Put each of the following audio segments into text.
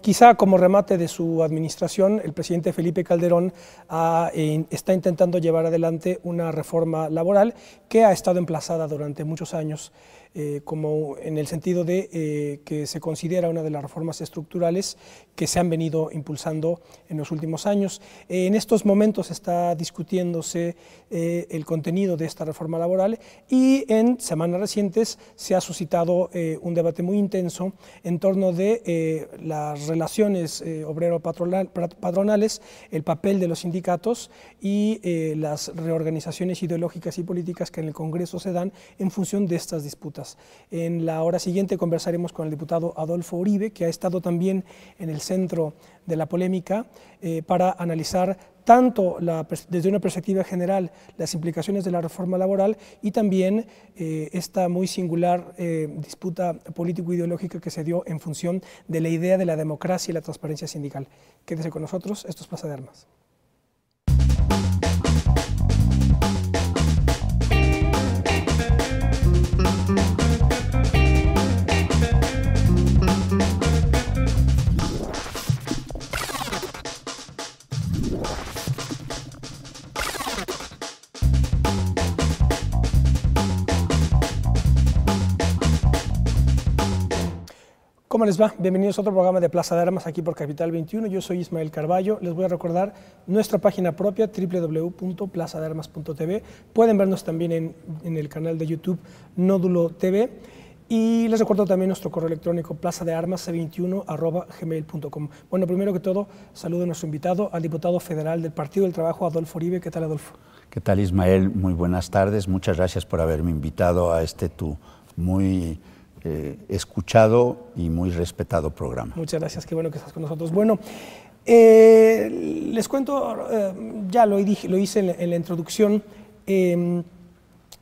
quizá como remate de su administración, el presidente Felipe Calderón ah, está intentando llevar adelante una reforma laboral que ha estado emplazada durante muchos años, eh, como en el sentido de eh, que se considera una de las reformas estructurales que se han venido impulsando en los últimos años. en estos momentos está discutiéndose eh, el contenido de esta reforma laboral y en semanas recientes se ha suscitado un debate muy intenso en torno de las relaciones eh, obrero-patronales, el papel de los sindicatos y eh, las reorganizaciones ideológicas y políticas que en el Congreso se dan en función de estas disputas. En la hora siguiente conversaremos con el diputado Adolfo Uribe, que ha estado también en el centro de la polémica eh, para analizar tanto desde una perspectiva general las implicaciones de la reforma laboral y también eh, esta muy singular eh, disputa político-ideológica que se dio en función de la idea de la democracia y la transparencia sindical. Quédese con nosotros, esto es Plaza de Armas. ¿Cómo les va? Bienvenidos a otro programa de Plaza de Armas aquí por Capital 21. Yo soy Ismael Carballo. Les voy a recordar nuestra página propia www.plazadearmas.tv. Pueden vernos también en, el canal de YouTube Nódulo TV. Y les recuerdo también nuestro correo electrónico plazadearmas21.gmail.com. Bueno, primero que todo, saludo a nuestro invitado, al diputado federal del Partido del Trabajo, Adolfo Uribe. ¿Qué tal, Adolfo? ¿Qué tal, Ismael? Muy buenas tardes. Muchas gracias por haberme invitado a este tu muy eh, escuchado y muy respetado programa. Muchas gracias, qué bueno que estás con nosotros. Bueno, eh, les cuento, eh, ya lo, dije, lo hice en la introducción, em,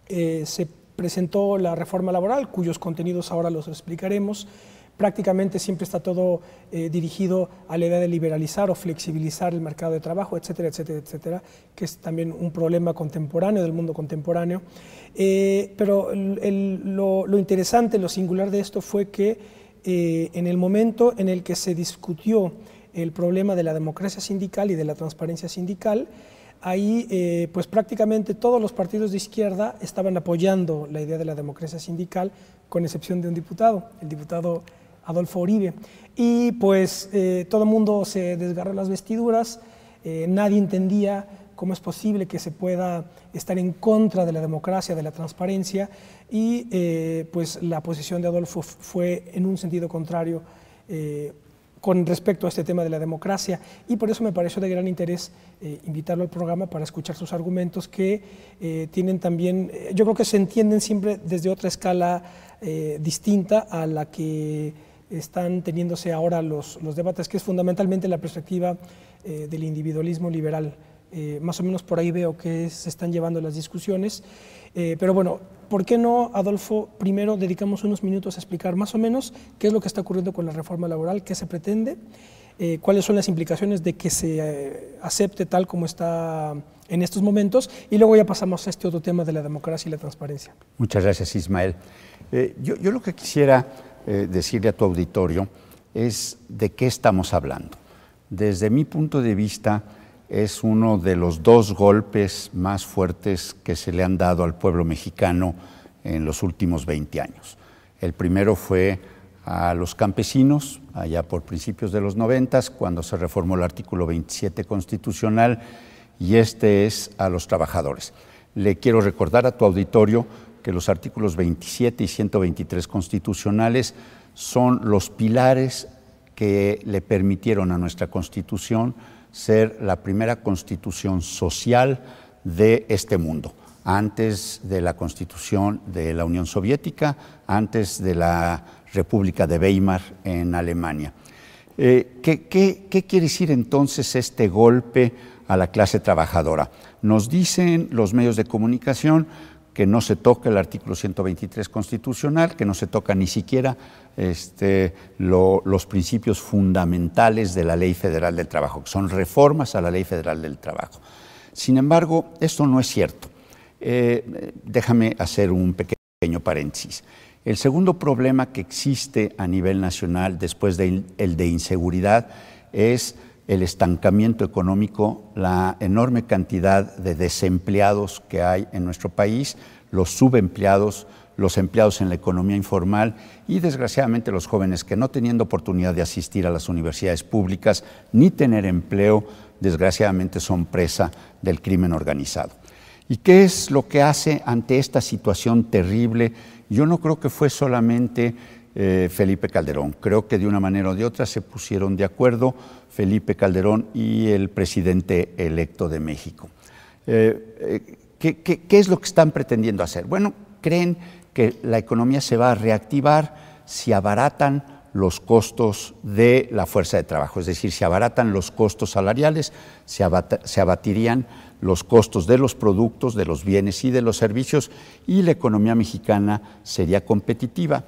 se presentó la reforma laboral, cuyos contenidos ahora los explicaremos prácticamente siempre está todo eh, dirigido a la idea de liberalizar o flexibilizar el mercado de trabajo, etcétera, etcétera, etcétera, que es también un problema contemporáneo del mundo contemporáneo. Eh, pero lo, interesante, lo singular de esto fue que eh, en el momento en el que se discutió el problema de la democracia sindical y de la transparencia sindical, ahí pues prácticamente todos los partidos de izquierda estaban apoyando la idea de la democracia sindical, con excepción de un diputado, el diputado Adolfo Oribe. Y pues eh, todo el mundo se desgarró las vestiduras, eh, nadie entendía cómo es posible que se pueda estar en contra de la democracia, de la transparencia, y eh, pues la posición de Adolfo fue en un sentido contrario con respecto a este tema de la democracia y por eso me pareció de gran interés invitarlo al programa para escuchar sus argumentos que tienen también, yo creo que se entienden siempre desde otra escala distinta a la que están teniéndose ahora los, los debates, que es fundamentalmente la perspectiva eh, del individualismo liberal. Eh, más o menos por ahí veo que se están llevando las discusiones. Eh, pero bueno, ¿por qué no, Adolfo, primero dedicamos unos minutos a explicar más o menos qué es lo que está ocurriendo con la reforma laboral, qué se pretende, cuáles son las implicaciones de que se acepte tal como está en estos momentos, y luego ya pasamos a este otro tema de la democracia y la transparencia. Muchas gracias, Ismael. Yo, yo, lo que quisiera eh, decirle a tu auditorio es de qué estamos hablando. Desde mi punto de vista, es uno de los dos golpes más fuertes que se le han dado al pueblo mexicano en los últimos 20 años. El primero fue a los campesinos, allá por principios de los 90, cuando se reformó el artículo 27 constitucional, y este es a los trabajadores. Le quiero recordar a tu auditorio que los artículos 27 y 123 constitucionales son los pilares que le permitieron a nuestra Constitución ser la primera constitución social de este mundo, antes de la constitución de la Unión Soviética, antes de la República de Weimar en Alemania. Eh, qué quiere decir entonces este golpe a la clase trabajadora? Nos dicen los medios de comunicación que no se toca el artículo 123 constitucional, que no se toca ni siquiera este, los principios fundamentales de la Ley Federal del Trabajo, que son reformas a la Ley Federal del Trabajo. Sin embargo, esto no es cierto. Eh, déjame hacer un pequeño paréntesis. El segundo problema que existe a nivel nacional después del de inseguridad es el estancamiento económico, la enorme cantidad de desempleados que hay en nuestro país, los subempleados, los empleados en la economía informal y desgraciadamente los jóvenes que no teniendo oportunidad de asistir a las universidades públicas ni tener empleo, desgraciadamente son presa del crimen organizado. ¿Y qué es lo que hace ante esta situación terrible? Yo no creo que fue solamente eh, Felipe Calderón. Creo que de una manera o de otra se pusieron de acuerdo Felipe Calderón y el presidente electo de México. Eh, eh, ¿qué, es lo que están pretendiendo hacer? Bueno, creen que la economía se va a reactivar si abaratan los costos de la fuerza de trabajo, es decir, si abaratan los costos salariales, se, abatirían los costos de los productos, de los bienes y de los servicios y la economía mexicana sería competitiva.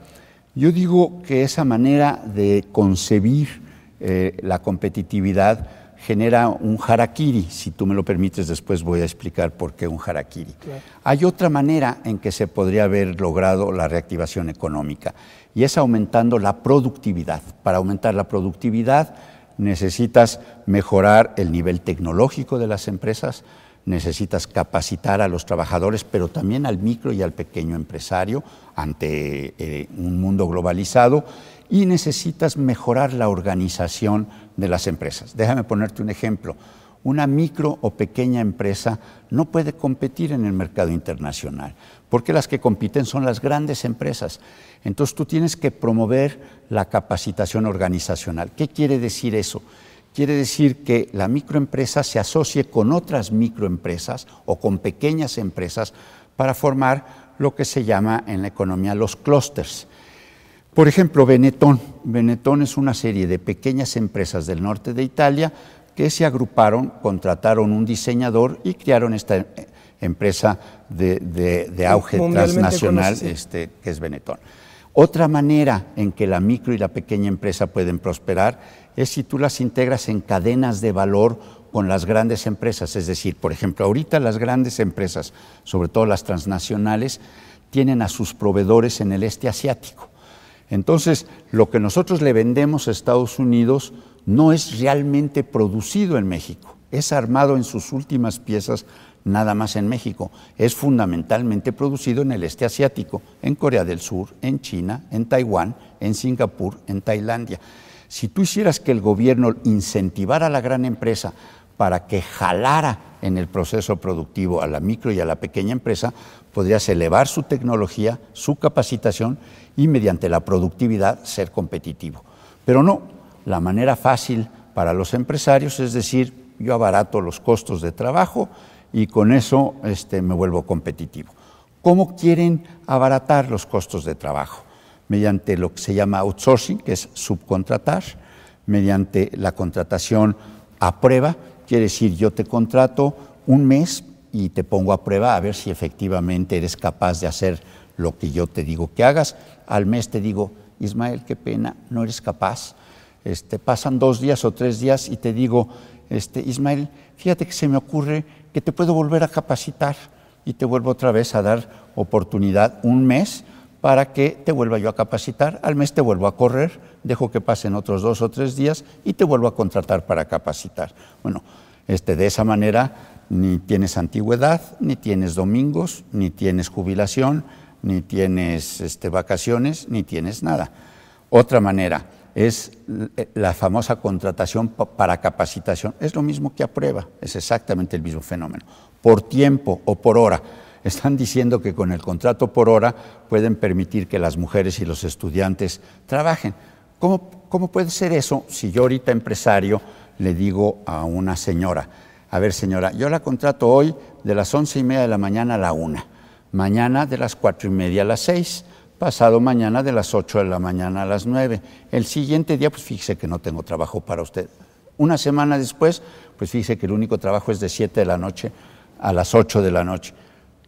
Yo digo que esa manera de concebir eh, la competitividad genera un harakiri. Si tú me lo permites, después voy a explicar por qué un harakiri. Hay otra manera en que se podría haber logrado la reactivación económica y es aumentando la productividad. Para aumentar la productividad necesitas mejorar el nivel tecnológico de las empresas, necesitas capacitar a los trabajadores, pero también al micro y al pequeño empresario ante eh, un mundo globalizado y necesitas mejorar la organización de las empresas. Déjame ponerte un ejemplo. Una micro o pequeña empresa no puede competir en el mercado internacional, porque las que compiten son las grandes empresas. Entonces tú tienes que promover la capacitación organizacional. ¿Qué quiere decir eso? quiere decir que la microempresa se asocie con otras microempresas o con pequeñas empresas para formar lo que se llama en la economía los clusters. Por ejemplo, Benetton. Benetton es una serie de pequeñas empresas del norte de Italia que se agruparon, contrataron un diseñador y crearon esta eh, empresa de, auge transnacional este, que es Benetton. Otra manera en que la micro y la pequeña empresa pueden prosperar es si tú las integras en cadenas de valor con las grandes empresas. Es decir, por ejemplo, ahorita las grandes empresas, sobre todo las transnacionales, tienen a sus proveedores en el este asiático. Entonces, lo que nosotros le vendemos a Estados Unidos no es realmente producido en México, es armado en sus últimas piezas nada más en México, es fundamentalmente producido en el este asiático, en Corea del Sur, en China, en Taiwán, en Singapur, en Tailandia. Si tú hicieras que el gobierno incentivara a la gran empresa para que jalara en el proceso productivo a la micro y a la pequeña empresa, podrías elevar su tecnología, su capacitación y mediante la productividad ser competitivo. Pero no, la manera fácil para los empresarios es decir, yo abarato los costos de trabajo y con eso este, me vuelvo competitivo. ¿Cómo quieren abaratar los costos de trabajo? Mediante lo que se llama outsourcing, que es subcontratar, mediante la contratación a prueba, quiere decir yo te contrato un mes y te pongo a prueba a ver si efectivamente eres capaz de hacer lo que yo te digo que hagas. Al mes te digo, Ismael, qué pena, no eres capaz. Este, pasan dos días o tres días y te digo, este, Ismael, fíjate que se me ocurre que te puedo volver a capacitar y te vuelvo otra vez a dar oportunidad un mes para que te vuelva yo a capacitar. Al mes te vuelvo a correr, dejo que pasen otros dos o tres días y te vuelvo a contratar para capacitar. Bueno, este, de esa manera ni tienes antigüedad, ni tienes domingos, ni tienes jubilación, ni tienes este, vacaciones, ni tienes nada. Otra manera, es la famosa contratación para capacitación. Es lo mismo que aprueba, es exactamente el mismo fenómeno. Por tiempo o por hora. Están diciendo que con el contrato por hora pueden permitir que las mujeres y los estudiantes trabajen. ¿Cómo, cómo puede ser eso si yo ahorita empresario le digo a una señora, a ver señora, yo la contrato hoy de las once y media de la mañana a la una, mañana de las cuatro y media a las seis, pasado mañana de las 8 de la mañana a las 9. El siguiente día, pues fíjese que no tengo trabajo para usted. Una semana después, pues fíjese que el único trabajo es de 7 de la noche a las 8 de la noche.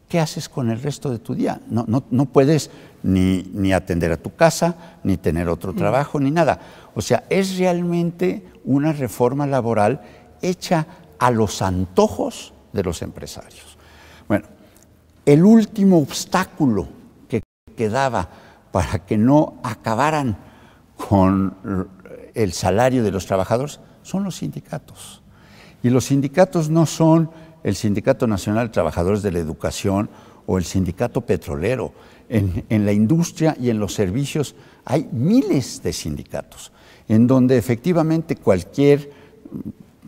¿Qué haces con el resto de tu día? No, puedes ni, atender a tu casa, ni tener otro trabajo, ni nada. O sea, es realmente una reforma laboral hecha a los antojos de los empresarios. Bueno, el último obstáculo quedaba para que no acabaran con el salario de los trabajadores son los sindicatos. Y los sindicatos no son el Sindicato Nacional de Trabajadores de la Educación o el Sindicato Petrolero. En, la industria y en los servicios hay miles de sindicatos, en donde efectivamente cualquier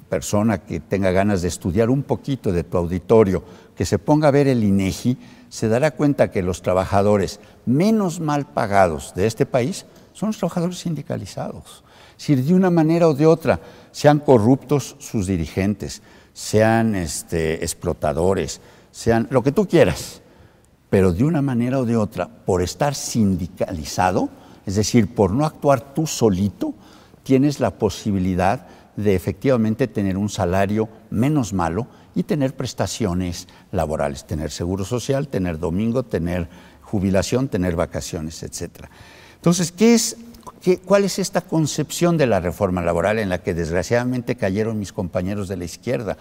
persona que tenga ganas de estudiar un poquito de tu auditorio, que se ponga a ver el INEGI, se dará cuenta que los trabajadores menos mal pagados de este país son los trabajadores sindicalizados. Si de una manera o de otra sean corruptos sus dirigentes, sean este, explotadores, sean lo que tú quieras, pero de una manera o de otra, por estar sindicalizado, es decir, por no actuar tú solito, tienes la posibilidad de efectivamente tener un salario menos malo y tener prestaciones laborales, tener seguro social, tener domingo, tener jubilación, tener vacaciones, etc. Entonces, ¿qué es, ¿cuál es esta concepción de la reforma laboral en la que desgraciadamente cayeron mis compañeros de la izquierda?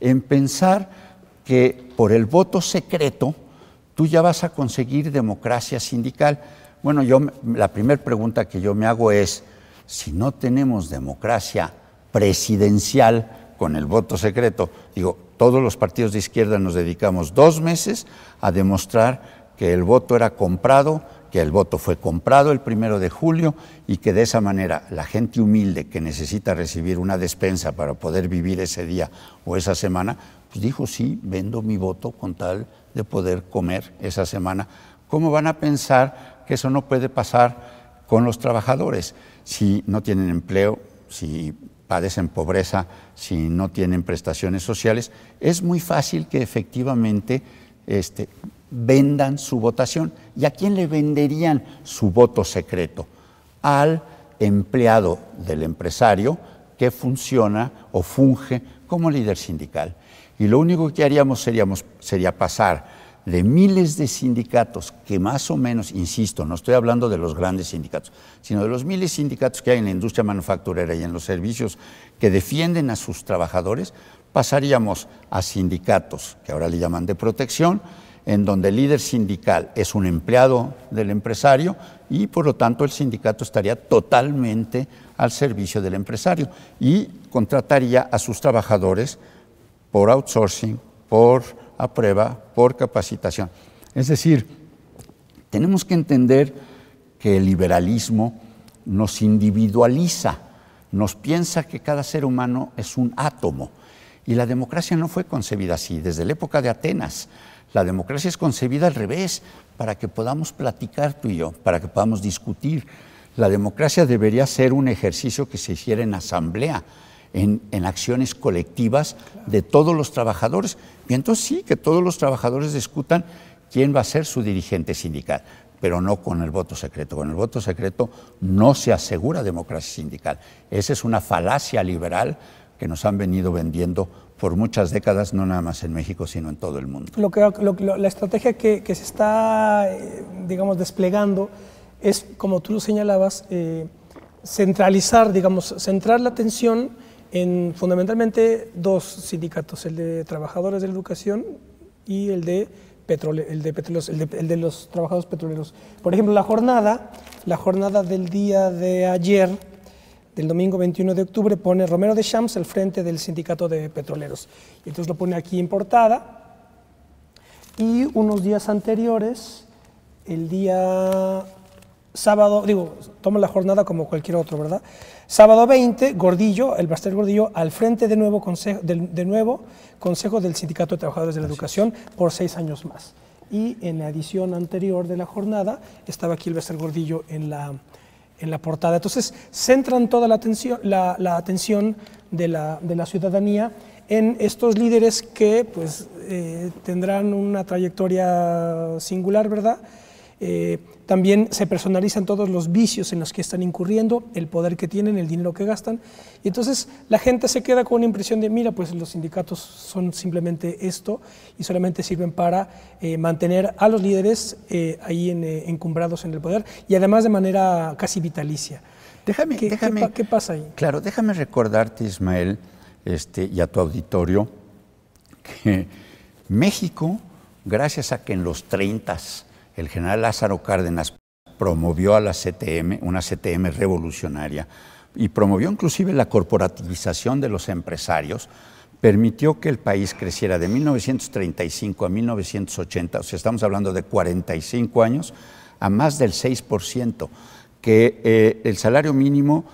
En pensar que por el voto secreto tú ya vas a conseguir democracia sindical. Bueno, yo, la primera pregunta que yo me hago es, si no tenemos democracia presidencial con el voto secreto, digo, todos los partidos de izquierda nos dedicamos dos meses a demostrar que el voto era comprado, que el voto fue comprado el primero de julio y que de esa manera la gente humilde que necesita recibir una despensa para poder vivir ese día o esa semana, pues dijo, sí, vendo mi voto con tal de poder comer esa semana. ¿Cómo van a pensar que eso no puede pasar con los trabajadores? Si no tienen empleo, si padecen pobreza, si no tienen prestaciones sociales, es muy fácil que efectivamente este, vendan su votación. ¿Y a quién le venderían su voto secreto? Al empleado del empresario que funciona o funge como líder sindical. Y lo único que haríamos seríamos, sería pasar de miles de sindicatos que más o menos, insisto, no estoy hablando de los grandes sindicatos, sino de los miles de sindicatos que hay en la industria manufacturera y en los servicios que defienden a sus trabajadores, pasaríamos a sindicatos, que ahora le llaman de protección, en donde el líder sindical es un empleado del empresario y por lo tanto el sindicato estaría totalmente al servicio del empresario y contrataría a sus trabajadores por outsourcing, por a prueba por capacitación. Es decir, tenemos que entender que el liberalismo nos individualiza, nos piensa que cada ser humano es un átomo. Y la democracia no fue concebida así, desde la época de Atenas. La democracia es concebida al revés, para que podamos platicar tú y yo, para que podamos discutir. La democracia debería ser un ejercicio que se hiciera en asamblea, en, acciones colectivas de todos los trabajadores. Y entonces sí, que todos los trabajadores discutan quién va a ser su dirigente sindical, pero no con el voto secreto. Con el voto secreto no se asegura democracia sindical. Esa es una falacia liberal que nos han venido vendiendo por muchas décadas, no nada más en México, sino en todo el mundo. Lo que, la estrategia que, se está, eh, digamos, desplegando es, como tú lo señalabas, eh, centralizar, digamos, centrar la atención en fundamentalmente dos sindicatos, el de trabajadores de la educación y el de, el, de el, de, los trabajadores petroleros. Por ejemplo, la jornada, la jornada del día de ayer, del domingo 21 de octubre, pone Romero de champs al frente del sindicato de petroleros. entonces lo pone aquí en portada. Y unos días anteriores, el día sábado, digo, toma la jornada como cualquier otro, ¿verdad? Sábado 20, Gordillo, el Bastel Gordillo, al frente de nuevo, consejo, del, de nuevo Consejo del Sindicato de Trabajadores de la Educación por seis años más. Y en la edición anterior de la jornada estaba aquí el Bastel Gordillo en la, en la portada. Entonces, centran toda la atención, la, atención de, la, ciudadanía en estos líderes que pues, eh, tendrán una trayectoria singular, ¿verdad? Eh, también se personalizan todos los vicios en los que están incurriendo, el poder que tienen, el dinero que gastan. Y entonces la gente se queda con una impresión de, mira, pues los sindicatos son simplemente esto y solamente sirven para eh, mantener a los líderes eh, ahí encumbrados en el poder y además de manera casi vitalicia. Déjame, ¿Qué, pasa ahí? Claro, déjame recordarte, Ismael, este, y a tu auditorio, que México, gracias a que en los 30 el general Lázaro Cárdenas promovió a la CTM, una CTM revolucionaria, y promovió inclusive la corporativización de los empresarios, permitió que el país creciera de 1935 a 1980, o sea, estamos hablando de 45 años, a más del 6%, que eh, el salario mínimo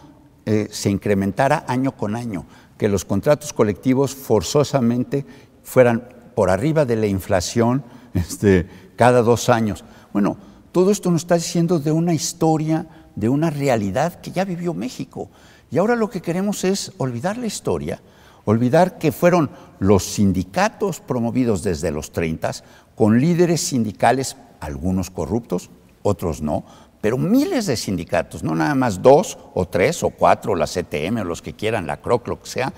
eh, se incrementara año con año, que los contratos colectivos forzosamente fueran por arriba de la inflación este, cada dos años. Bueno, todo esto nos está diciendo de una historia, de una realidad que ya vivió México. Y ahora lo que queremos es olvidar la historia, olvidar que fueron los sindicatos promovidos desde los 30 con líderes sindicales, algunos corruptos, otros no, pero miles de sindicatos, no nada más dos o tres o cuatro, la CTM o los que quieran, la CROC, lo que sea,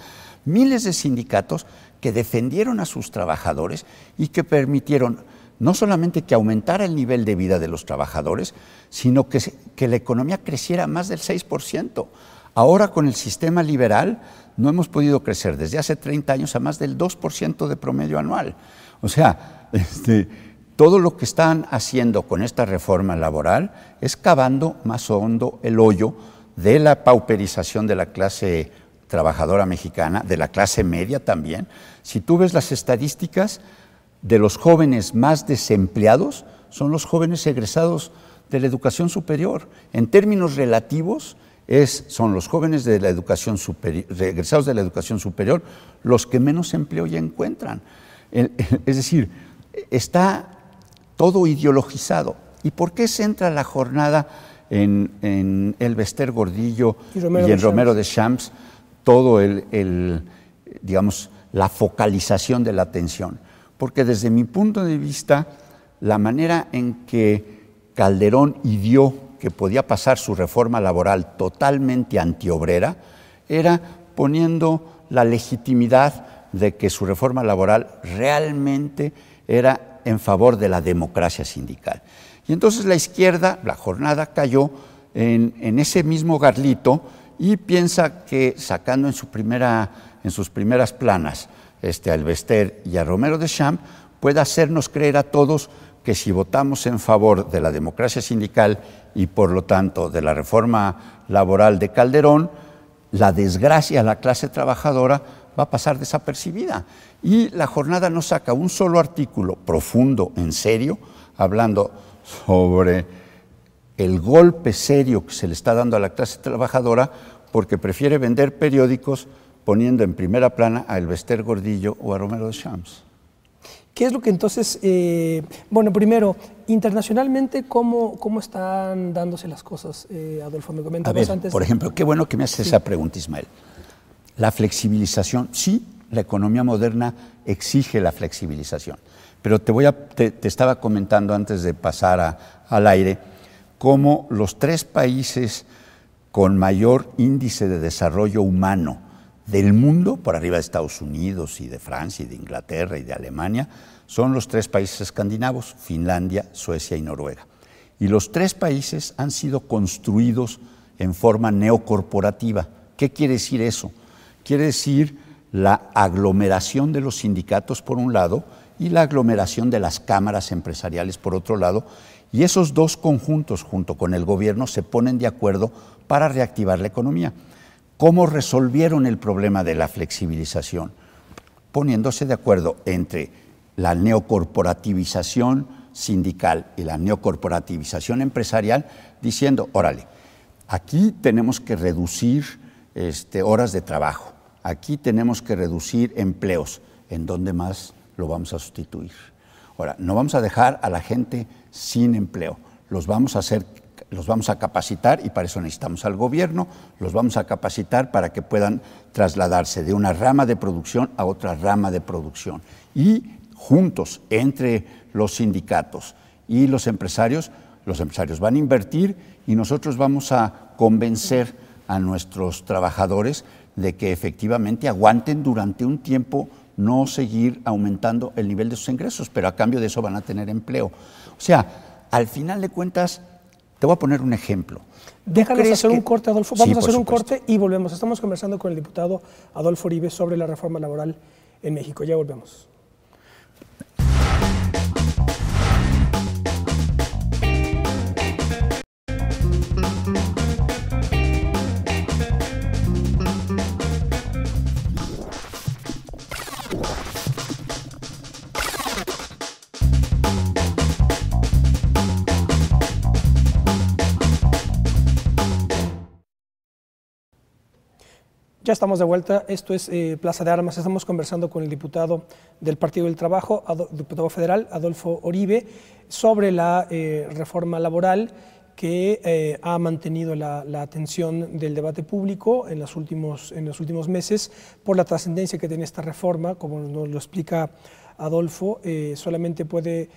miles de sindicatos que defendieron a sus trabajadores y que permitieron no solamente que aumentara el nivel de vida de los trabajadores, sino que, que la economía creciera más del 6%. Ahora con el sistema liberal no hemos podido crecer desde hace 30 años a más del 2% de promedio anual. O sea, este, todo lo que están haciendo con esta reforma laboral es cavando más hondo el hoyo de la pauperización de la clase trabajadora mexicana, de la clase media también. Si tú ves las estadísticas, de los jóvenes más desempleados son los jóvenes egresados de la educación superior. En términos relativos, son los jóvenes de la educación superior, egresados de la educación superior los que menos empleo ya encuentran. Es decir, está todo ideologizado. ¿Y por qué centra la jornada en, El vester Gordillo y, en Romero de Champs todo el, digamos, la focalización de la atención? porque desde mi punto de vista, la manera en que Calderón ideó que podía pasar su reforma laboral totalmente antiobrera era poniendo la legitimidad de que su reforma laboral realmente era en favor de la democracia sindical. Y entonces la izquierda, la jornada, cayó en, ese mismo garlito y piensa que sacando en sus primeras planas este, a y a Romero de Champ, puede hacernos creer a todos que si votamos en favor de la democracia sindical y por lo tanto de la reforma laboral de Calderón, la desgracia a la clase trabajadora va a pasar desapercibida. Y la jornada no saca un solo artículo profundo, en serio, hablando sobre el golpe serio que se le está dando a la clase trabajadora porque prefiere vender periódicos poniendo en primera plana a Elvester Gordillo o a Romero de Shams. ¿Qué es lo que entonces, eh, bueno, primero, internacionalmente, ¿cómo, cómo están dándose las cosas, eh, Adolfo? Me comentabas antes. Por ejemplo, qué bueno que me haces esa pregunta, Ismael. La flexibilización, sí, la economía moderna exige la flexibilización. Pero te, voy a, estaba comentando antes de pasar al aire cómo los tres países con mayor índice de desarrollo humano del mundo, por arriba de Estados Unidos y de Francia y de Inglaterra y de Alemania, son los tres países escandinavos, Finlandia, Suecia y Noruega. Y los tres países han sido construidos en forma neocorporativa. ¿Qué quiere decir eso? Quiere decir la aglomeración de los sindicatos por un lado y la aglomeración de las cámaras empresariales por otro lado. Y esos dos conjuntos, junto con el gobierno, se ponen de acuerdo para reactivar la economía. ¿Cómo resolvieron el problema de la flexibilización? Poniéndose de acuerdo entre la neocorporativización sindical y la neocorporativización empresarial, diciendo, órale, aquí tenemos que reducir este, horas de trabajo, aquí tenemos que reducir empleos, ¿en dónde más lo vamos a sustituir? Ahora, no vamos a dejar a la gente sin empleo, los vamos a hacer los vamos a capacitar y para eso necesitamos al gobierno, los vamos a capacitar para que puedan trasladarse de una rama de producción a otra rama de producción. Y juntos, entre los sindicatos y los empresarios, los empresarios van a invertir y nosotros vamos a convencer a nuestros trabajadores de que efectivamente aguanten durante un tiempo no seguir aumentando el nivel de sus ingresos, pero a cambio de eso van a tener empleo. O sea, al final de cuentas, te voy a poner un ejemplo. Déjanos hacer un corte, Adolfo. Vamos a hacer un corte y volvemos. Estamos conversando con el diputado Adolfo Uribe sobre la reforma laboral en México. Ya volvemos. Ya estamos de vuelta, esto es eh, Plaza de Armas, estamos conversando con el diputado del Partido del Trabajo, diputado federal Adolfo Oribe, sobre la eh, reforma laboral que eh, ha mantenido la, atención del debate público en los últimos meses por la trascendencia que tiene esta reforma, como nos lo explica Adolfo, solamente puede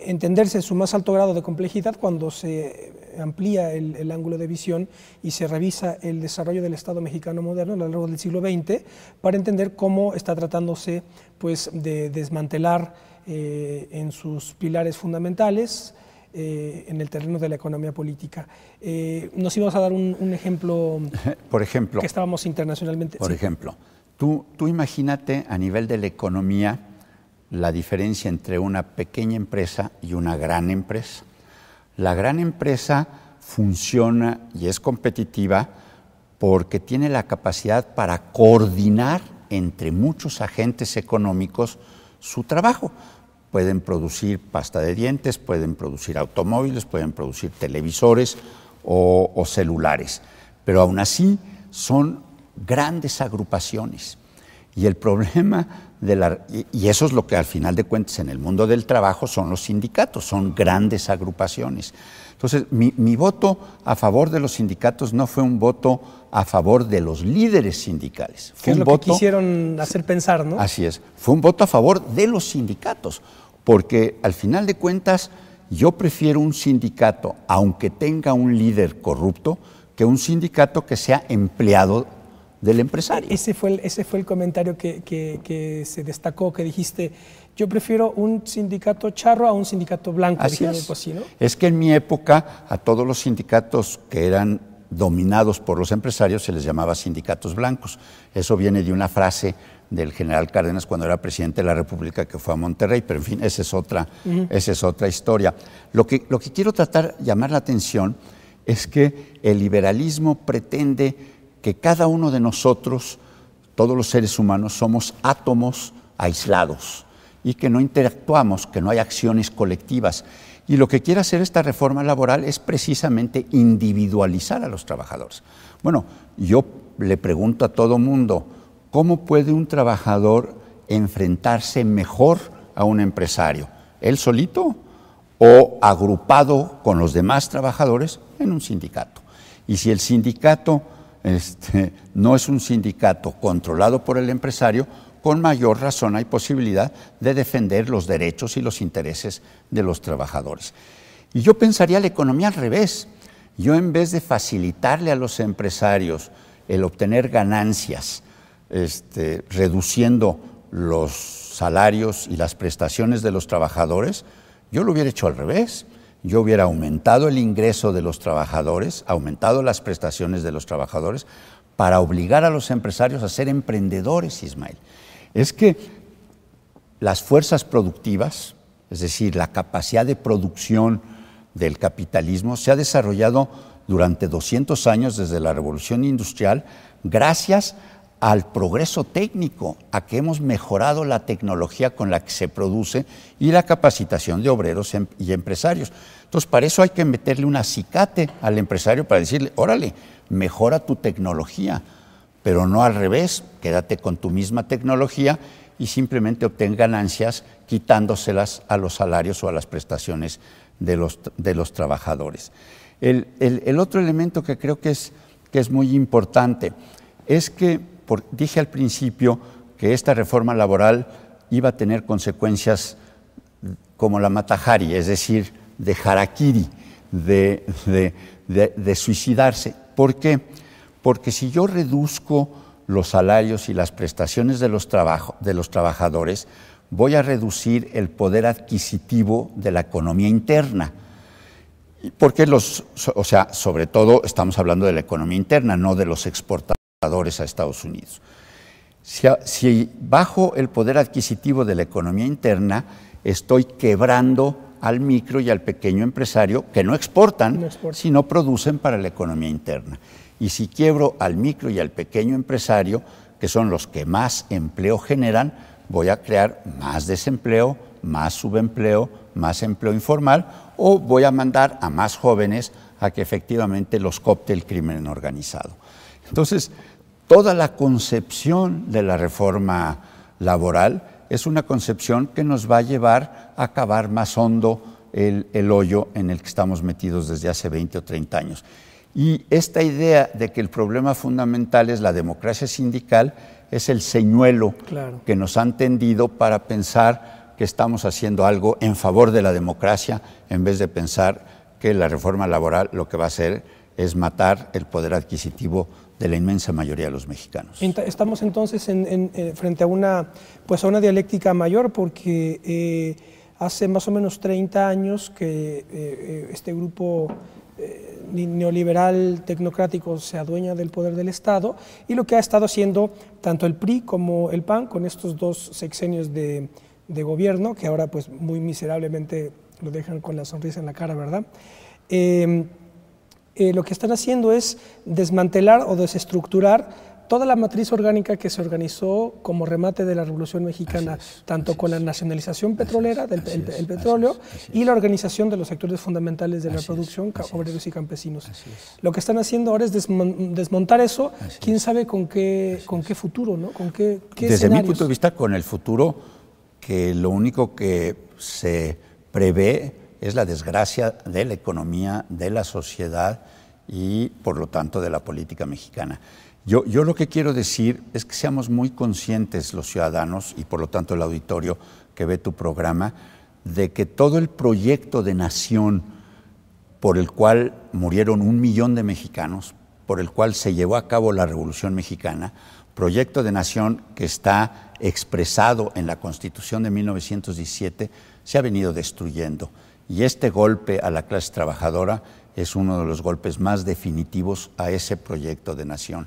entenderse su más alto grado de complejidad cuando se amplía el, ángulo de visión y se revisa el desarrollo del Estado mexicano moderno a lo largo del siglo XX para entender cómo está tratándose pues, de desmantelar eh, en sus pilares fundamentales eh, en el terreno de la economía política. Eh, nos íbamos a dar un, ejemplo, por ejemplo que estábamos internacionalmente. Por ejemplo, tú, tú imagínate a nivel de la economía la diferencia entre una pequeña empresa y una gran empresa. La gran empresa funciona y es competitiva porque tiene la capacidad para coordinar entre muchos agentes económicos su trabajo. Pueden producir pasta de dientes, pueden producir automóviles, pueden producir televisores o, celulares, pero aún así son grandes agrupaciones. Y el problema de la, y eso es lo que al final de cuentas en el mundo del trabajo son los sindicatos, son grandes agrupaciones. Entonces, mi, voto a favor de los sindicatos no fue un voto a favor de los líderes sindicales. Fue un voto, que quisieron hacer pensar, ¿no? Así es. Fue un voto a favor de los sindicatos, porque al final de cuentas yo prefiero un sindicato, aunque tenga un líder corrupto, que un sindicato que sea empleado del empresario. Ese fue el, ese fue el comentario que, se destacó, que dijiste, yo prefiero un sindicato charro a un sindicato blanco. Así es. Pues es que en mi época a todos los sindicatos que eran dominados por los empresarios se les llamaba sindicatos blancos. Eso viene de una frase del general Cárdenas cuando era presidente de la República que fue a Monterrey, pero en fin, esa es otra, esa es otra historia. Lo que, lo que quiero tratar, llamar la atención, es que el liberalismo pretende que cada uno de nosotros, todos los seres humanos, somos átomos aislados y que no interactuamos, que no hay acciones colectivas. Y lo que quiere hacer esta reforma laboral es precisamente individualizar a los trabajadores. Bueno, yo le pregunto a todo mundo, ¿cómo puede un trabajador enfrentarse mejor a un empresario? ¿Él solito o agrupado con los demás trabajadores en un sindicato? Y si el sindicato este, no es un sindicato controlado por el empresario, con mayor razón hay posibilidad de defender los derechos y los intereses de los trabajadores. Y yo pensaría la economía al revés. Yo en vez de facilitarle a los empresarios el obtener ganancias, este, reduciendo los salarios y las prestaciones de los trabajadores, yo lo hubiera hecho al revés yo hubiera aumentado el ingreso de los trabajadores, aumentado las prestaciones de los trabajadores, para obligar a los empresarios a ser emprendedores, Ismael. Es que las fuerzas productivas, es decir, la capacidad de producción del capitalismo, se ha desarrollado durante 200 años desde la revolución industrial gracias al progreso técnico, a que hemos mejorado la tecnología con la que se produce y la capacitación de obreros em, y empresarios. Entonces, para eso hay que meterle un acicate al empresario para decirle, órale, mejora tu tecnología, pero no al revés, quédate con tu misma tecnología y simplemente obtén ganancias quitándoselas a los salarios o a las prestaciones de los, de los trabajadores. El, otro elemento que creo que es, que es muy importante es que dije al principio que esta reforma laboral iba a tener consecuencias como la Matajari, es decir, de harakiri, de, suicidarse. ¿Por qué? Porque si yo reduzco los salarios y las prestaciones de los, de los trabajadores, voy a reducir el poder adquisitivo de la economía interna. Porque los, o sea, sobre todo estamos hablando de la economía interna, no de los exportadores a Estados Unidos. Si, bajo el poder adquisitivo de la economía interna, estoy quebrando al micro y al pequeño empresario que no exportan, no exportan, sino producen para la economía interna. Y si quiebro al micro y al pequeño empresario, que son los que más empleo generan, voy a crear más desempleo, más subempleo, más empleo informal, o voy a mandar a más jóvenes a que efectivamente los copte el crimen organizado. Entonces, toda la concepción de la reforma laboral es una concepción que nos va a llevar a acabar más hondo el, hoyo en el que estamos metidos desde hace 20 o 30 años. Y esta idea de que el problema fundamental es la democracia sindical es el señuelo que nos han tendido para pensar que estamos haciendo algo en favor de la democracia en vez de pensar que la reforma laboral lo que va a hacer es matar el poder adquisitivo de la inmensa mayoría de los mexicanos. Estamos entonces eh, frente a una, pues a una dialéctica mayor porque eh, hace más o menos 30 años que eh, este grupo neoliberal tecnocrático se adueña del poder del Estado y lo que ha estado haciendo tanto el PRI como el PAN con estos dos sexenios de, de gobierno que ahora pues muy miserablemente lo dejan con la sonrisa en la cara, ¿verdad? Eh, lo que están haciendo es desmantelar o desestructurar toda la matriz orgánica que se organizó como remate de la Revolución Mexicana, tanto con la nacionalización petrolera del petróleo y la organización de los sectores fundamentales de la producción, obreros y campesinos. Lo que están haciendo ahora es desmontar eso, quién sabe con qué, con qué futuro, ¿no? Con qué, Desde mi punto de vista, con el futuro que lo único que se prevé es la desgracia de la economía, de la sociedad y, por lo tanto, de la política mexicana. Yo, yo lo que quiero decir es que seamos muy conscientes los ciudadanos y, por lo tanto, el auditorio que ve tu programa, de que todo el proyecto de nación por el cual murieron un millón de mexicanos, por el cual se llevó a cabo la Revolución Mexicana, proyecto de nación que está expresado en la Constitución de 1917, se ha venido destruyendo. Y este golpe a la clase trabajadora es uno de los golpes más definitivos a ese proyecto de nación.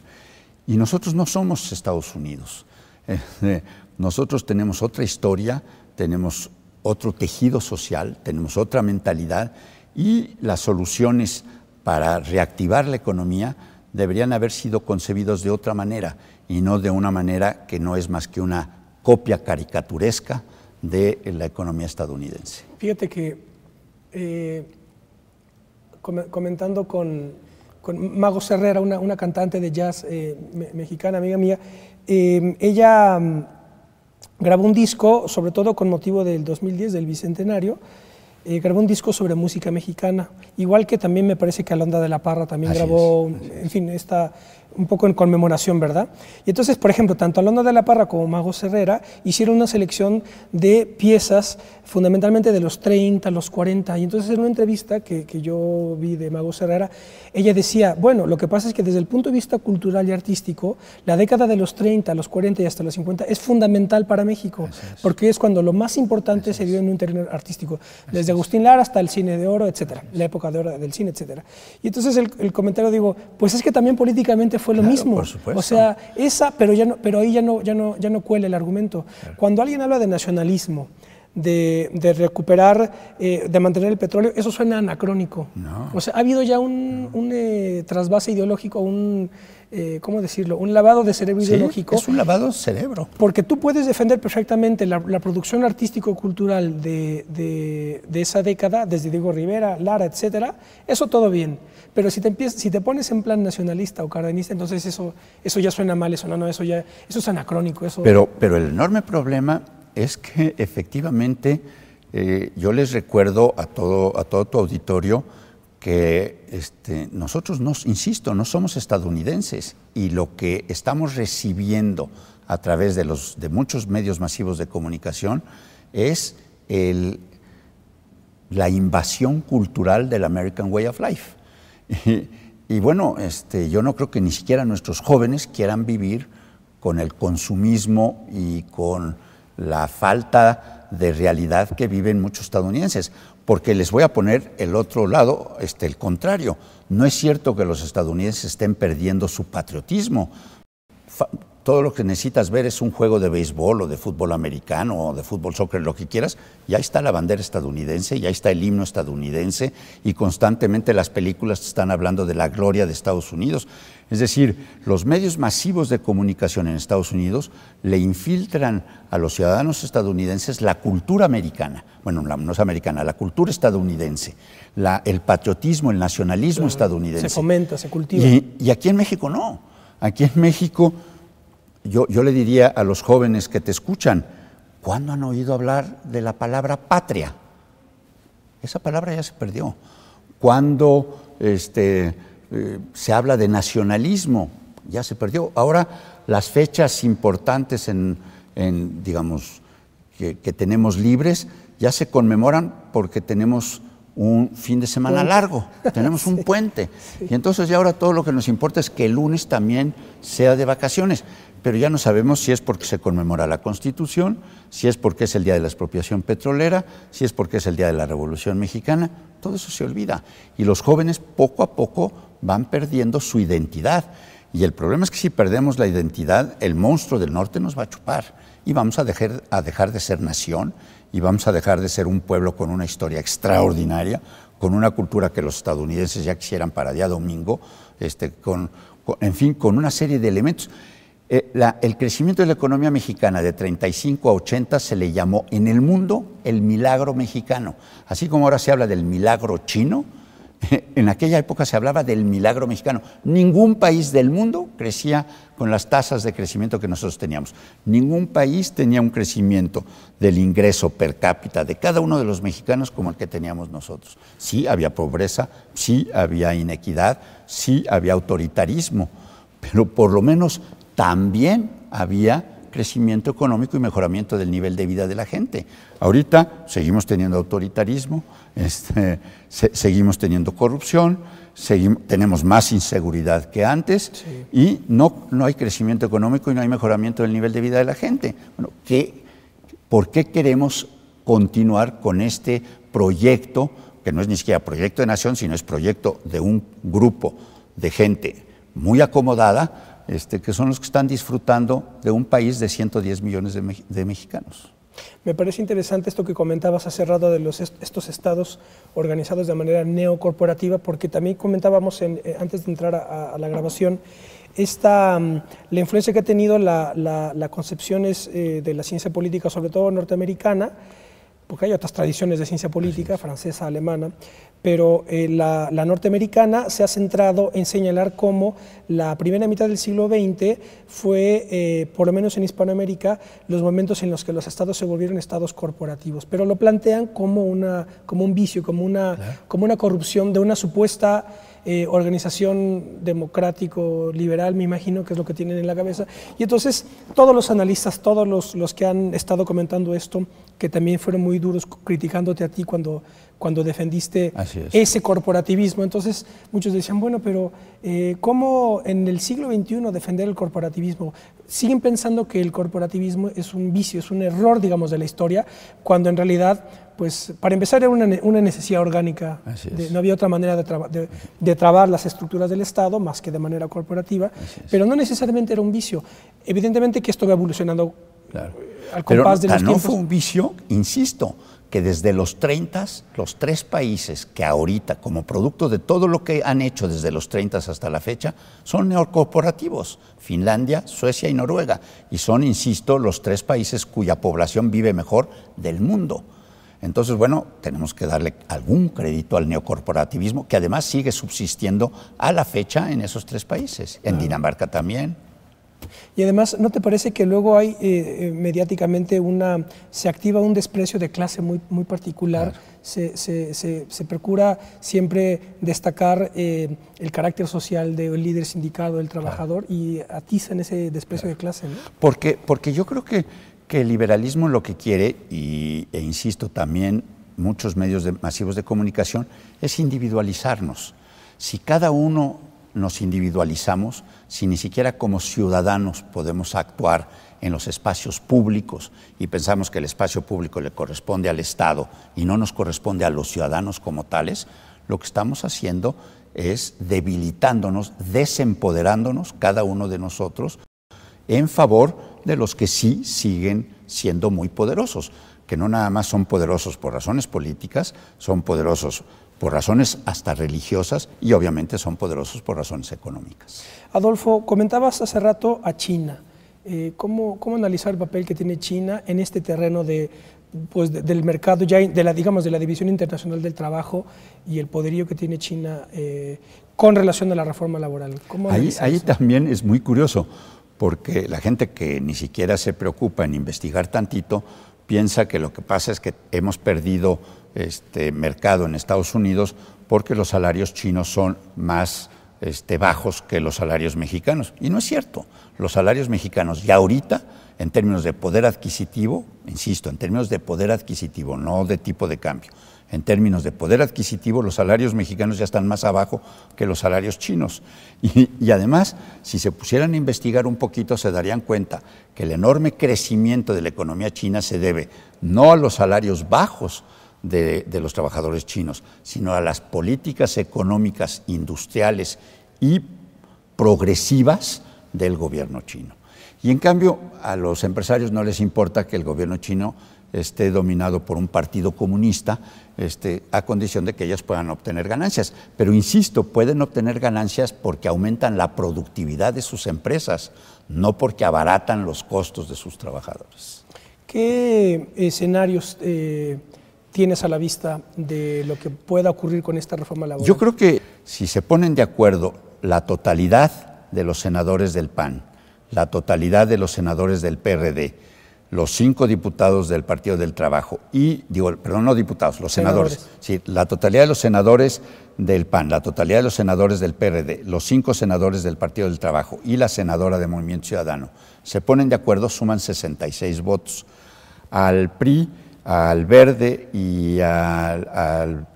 Y nosotros no somos Estados Unidos. Eh, eh, nosotros tenemos otra historia, tenemos otro tejido social, tenemos otra mentalidad y las soluciones para reactivar la economía deberían haber sido concebidos de otra manera y no de una manera que no es más que una copia caricaturesca de la economía estadounidense. Fíjate que eh, comentando con, Mago Serrera una, cantante de jazz eh, mexicana, amiga mía, eh, ella mm, grabó un disco, sobre todo con motivo del 2010, del Bicentenario, grabó un disco sobre música mexicana, igual que también me parece que Alonda de la Parra también grabó, en fin, esta, un poco en conmemoración, ¿verdad? Y entonces, por ejemplo, tanto Alonso de la Parra como Mago Herrera hicieron una selección de piezas fundamentalmente de los 30, los 40, y entonces en una entrevista que, que yo vi de Mago Herrera, ella decía, bueno, lo que pasa es que desde el punto de vista cultural y artístico, la década de los 30, los 40 y hasta los 50 es fundamental para México, porque es cuando lo más importante se dio en un terreno artístico, desde Agustín Lara hasta el cine de oro, etcétera, la época de oro del cine, etcétera. Y entonces el, el comentario digo, pues es que también políticamente fue lo mismo. O sea, esa, pero, ya no, pero ahí ya no, ya, no, ya no cuela el argumento. Cuando alguien habla de nacionalismo, de, recuperar, eh, de mantener el petróleo, eso suena anacrónico. O sea, ha habido ya un, eh, trasvase ideológico, un, eh, ¿cómo decirlo? Un lavado de cerebro ideológico. Es un lavado cerebro. Porque tú puedes defender perfectamente la, producción artístico-cultural de, de, esa década, desde Diego Rivera, Lara, etcétera, eso todo bien. Pero si te, si te pones en plan nacionalista o cardenista, entonces eso, eso ya suena mal, eso no, eso ya eso es anacrónico. Eso... Pero, pero el enorme problema es que efectivamente eh, yo les recuerdo a todo, a todo tu auditorio que este, nosotros, insisto, no somos estadounidenses y lo que estamos recibiendo a través de, los, de muchos medios masivos de comunicación es el, la invasión cultural del American Way of Life. Y, bueno, este, yo no creo que ni siquiera nuestros jóvenes quieran vivir con el consumismo y con la falta de realidad que viven muchos estadounidenses, porque les voy a poner el otro lado, este, el contrario. No es cierto que los estadounidenses estén perdiendo su patriotismo todo lo que necesitas ver es un juego de béisbol o de fútbol americano o de fútbol soccer, lo que quieras, y ahí está la bandera estadounidense, ya está el himno estadounidense, y constantemente las películas están hablando de la gloria de Estados Unidos. Es decir, los medios masivos de comunicación en Estados Unidos le infiltran a los ciudadanos estadounidenses la cultura americana, bueno, no es americana, la cultura estadounidense, el patriotismo, el nacionalismo ah, estadounidense. Se fomenta, se cultiva. Y, y aquí en México no. Aquí en México yo, le diría a los jóvenes que te escuchan, ¿cuándo han oído hablar de la palabra patria? Esa palabra ya se perdió. ¿Cuándo este, eh, se habla de nacionalismo? Ya se perdió. Ahora las fechas importantes en, digamos, que, tenemos libres ya se conmemoran porque tenemos un fin de semana largo, tenemos un puente. Y entonces ya ahora todo lo que nos importa es que el lunes también sea de vacaciones pero ya no sabemos si es porque se conmemora la Constitución, si es porque es el Día de la Expropiación Petrolera, si es porque es el Día de la Revolución Mexicana, todo eso se olvida. Y los jóvenes poco a poco van perdiendo su identidad. Y el problema es que si perdemos la identidad, el monstruo del norte nos va a chupar y vamos a dejar, de ser nación y vamos a dejar de ser un pueblo con una historia extraordinaria, con una cultura que los estadounidenses ya quisieran para día domingo, este, en fin, con una serie de elementos eh, el crecimiento de la economía mexicana de 35 a 80 se le llamó en el mundo el milagro mexicano. Así como ahora se habla del milagro chino, en aquella época se hablaba del milagro mexicano. Ningún país del mundo crecía con las tasas de crecimiento que nosotros teníamos. Ningún país tenía un crecimiento del ingreso per cápita de cada uno de los mexicanos como el que teníamos nosotros. Sí había pobreza, sí había inequidad, sí había autoritarismo, pero por lo menos también había crecimiento económico y mejoramiento del nivel de vida de la gente. Ahorita seguimos teniendo autoritarismo, este, seguimos teniendo corrupción, tenemos más inseguridad que antes y no, no hay crecimiento económico y no hay mejoramiento del nivel de vida de la gente. ¿Por qué queremos continuar con este proyecto, que no es ni siquiera proyecto de nación, sino es proyecto de un grupo de gente muy acomodada? Este, que son los que están disfrutando de un país de 110 millones de, mexicanos. Me parece interesante esto que comentabas hace rato de estos estados organizados de manera neocorporativa, porque también comentábamos eh, antes de entrar a, la grabación esta, mm, la influencia que ha tenido la, la, concepción eh, de la ciencia política, sobre todo norteamericana, porque hay otras tradiciones de ciencia política, francesa, alemana, pero eh, la, norteamericana se ha centrado en señalar cómo la primera mitad del siglo XX fue, eh, por lo menos en Hispanoamérica, los momentos en los que los estados se volvieron estados corporativos, pero lo plantean como, una, como un vicio, como una, como una corrupción de una supuesta eh, organización democrático-liberal, me imagino que es lo que tienen en la cabeza. Y entonces todos los analistas, todos los, los que han estado comentando esto, que también fueron muy duros criticándote a ti cuando, cuando defendiste ese corporativismo. Entonces muchos decían, bueno, pero eh, ¿cómo en el siglo XXI defender el corporativismo? Siguen pensando que el corporativismo es un vicio, es un error, digamos, de la historia, cuando en realidad pues para empezar era una, necesidad orgánica, no había otra manera de, trabar las estructuras del Estado más que de manera corporativa, pero no necesariamente era un vicio. Evidentemente que esto va evolucionando eh, al compás de los no fue un vicio, insisto, que desde los 30, los tres países que ahorita, como producto de todo lo que han hecho desde los 30 hasta la fecha, son neocorporativos, Finlandia, Suecia y Noruega, y son, insisto, los tres países cuya población vive mejor del mundo. Entonces, bueno, tenemos que darle algún crédito al neocorporativismo, que además sigue subsistiendo a la fecha en esos tres países, en Dinamarca también. Y además, ¿no te parece que luego hay eh, eh, mediáticamente una, se activa un desprecio de clase muy, muy particular? Se, procura siempre destacar eh, el carácter social del líder sindicado, del trabajador, y atizan ese desprecio de clase. ¿no? Porque, porque yo creo que que el liberalismo lo que quiere, y, e insisto también muchos medios masivos de comunicación, es individualizarnos. Si cada uno nos individualizamos, si ni siquiera como ciudadanos podemos actuar en los espacios públicos y pensamos que el espacio público le corresponde al Estado y no nos corresponde a los ciudadanos como tales, lo que estamos haciendo es debilitándonos, desempoderándonos cada uno de nosotros en favor de los que sí siguen siendo muy poderosos, que no nada más son poderosos por razones políticas, son poderosos por razones hasta religiosas y obviamente son poderosos por razones económicas. Adolfo, comentabas hace rato a China. Eh, ¿cómo, ¿cómo, analizar el papel que tiene China en este terreno de, pues, del mercado, ya de la, digamos, de la División Internacional del Trabajo y el poderío que tiene China eh, con relación a la reforma laboral? ¿Cómo ahí, ahí también es muy curioso, porque la gente que ni siquiera se preocupa en investigar tantito piensa que lo que pasa es que hemos perdido este mercado en Estados Unidos porque los salarios chinos son más este, bajos que los salarios mexicanos. Y no es cierto. Los salarios mexicanos ya ahorita, en términos de poder adquisitivo, insisto, en términos de poder adquisitivo, no de tipo de cambio, en términos de poder adquisitivo, los salarios mexicanos ya están más abajo que los salarios chinos. Y, además, si se pusieran a investigar un poquito, se darían cuenta que el enorme crecimiento de la economía china se debe no a los salarios bajos de, de los trabajadores chinos, sino a las políticas económicas, industriales y progresivas del gobierno chino. Y en cambio, a los empresarios no les importa que el gobierno chino esté dominado por un partido comunista este, a condición de que ellas puedan obtener ganancias. Pero insisto, pueden obtener ganancias porque aumentan la productividad de sus empresas, no porque abaratan los costos de sus trabajadores. ¿Qué escenarios eh, tienes a la vista de lo que pueda ocurrir con esta reforma laboral? Yo creo que si se ponen de acuerdo la totalidad de los senadores del PAN, la totalidad de los senadores del PRD, los cinco diputados del Partido del Trabajo y, digo, perdón, no diputados, los senadores. la totalidad de los senadores del PAN, la totalidad de los senadores del PRD, los cinco senadores del Partido del Trabajo y la senadora de Movimiento Ciudadano se ponen de acuerdo, suman 66 votos. Al PRI, al Verde y al,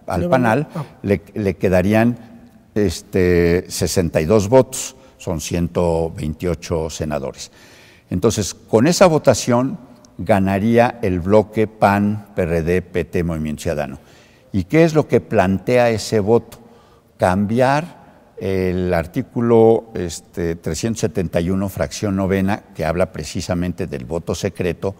al, PANAL le, le, quedarían este, 62 votos, son 128 senadores. Entonces, con esa votación ganaría el bloque PAN, PRD, PT, Movimiento Ciudadano. ¿Y qué es lo que plantea ese voto? Cambiar el artículo 371, este, fracción novena, que habla precisamente del voto secreto,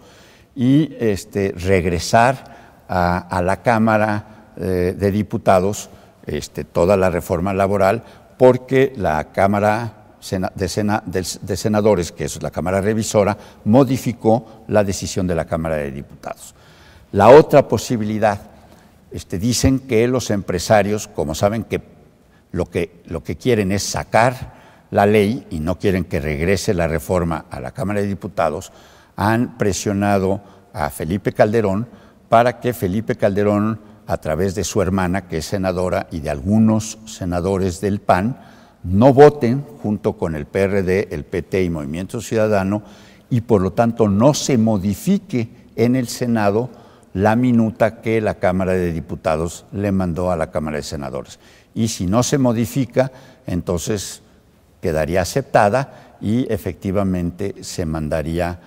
y este, regresar a, la Cámara eh, de Diputados este, toda la reforma laboral, porque la Cámara de, Senadores, que es la Cámara Revisora, modificó la decisión de la Cámara de Diputados. La otra posibilidad, este, dicen que los empresarios, como saben que lo, que lo que quieren es sacar la ley y no quieren que regrese la reforma a la Cámara de Diputados, han presionado a Felipe Calderón para que Felipe Calderón, a través de su hermana, que es senadora, y de algunos senadores del PAN, no voten junto con el PRD, el PT y Movimiento Ciudadano y por lo tanto no se modifique en el Senado la minuta que la Cámara de Diputados le mandó a la Cámara de Senadores. Y si no se modifica, entonces quedaría aceptada y efectivamente se mandaría